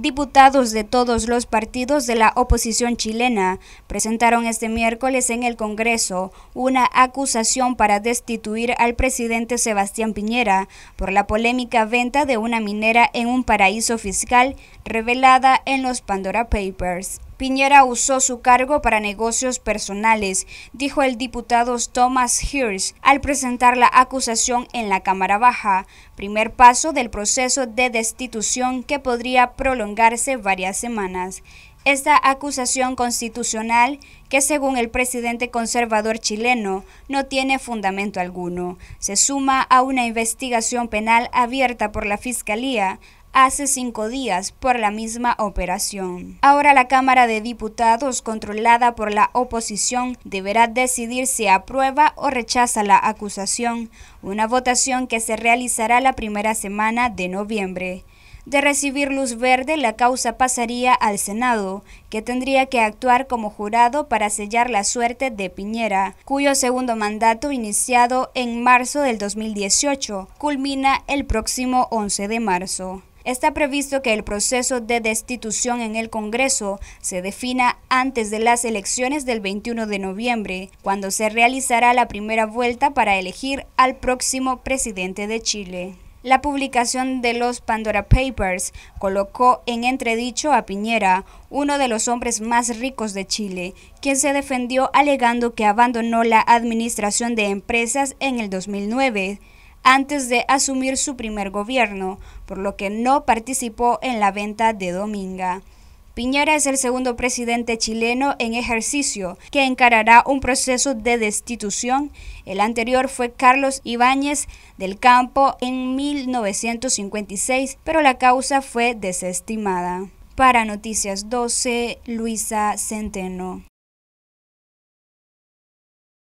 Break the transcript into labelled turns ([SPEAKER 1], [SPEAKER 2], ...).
[SPEAKER 1] Diputados de todos los partidos de la oposición chilena presentaron este miércoles en el Congreso una acusación para destituir al presidente Sebastián Piñera por la polémica venta de una minera en un paraíso fiscal revelada en los Pandora Papers. Piñera usó su cargo para negocios personales, dijo el diputado Thomas Hirsch al presentar la acusación en la Cámara Baja, primer paso del proceso de destitución que podría prolongarse varias semanas. Esta acusación constitucional, que según el presidente conservador chileno no tiene fundamento alguno, se suma a una investigación penal abierta por la Fiscalía hace cinco días por la misma operación. Ahora la Cámara de Diputados, controlada por la oposición, deberá decidir si aprueba o rechaza la acusación, una votación que se realizará la primera semana de noviembre. De recibir luz verde, la causa pasaría al Senado, que tendría que actuar como jurado para sellar la suerte de Piñera, cuyo segundo mandato, iniciado en marzo del 2018, culmina el próximo 11 de marzo. Está previsto que el proceso de destitución en el Congreso se defina antes de las elecciones del 21 de noviembre, cuando se realizará la primera vuelta para elegir al próximo presidente de Chile. La publicación de los Pandora Papers colocó en entredicho a Piñera, uno de los hombres más ricos de Chile, quien se defendió alegando que abandonó la administración de empresas en el 2009 antes de asumir su primer gobierno, por lo que no participó en la venta de Dominga. Piñera es el segundo presidente chileno en ejercicio que encarará un proceso de destitución. El anterior fue Carlos Ibáñez del Campo en 1956, pero la causa fue desestimada. Para Noticias 12, Luisa Centeno.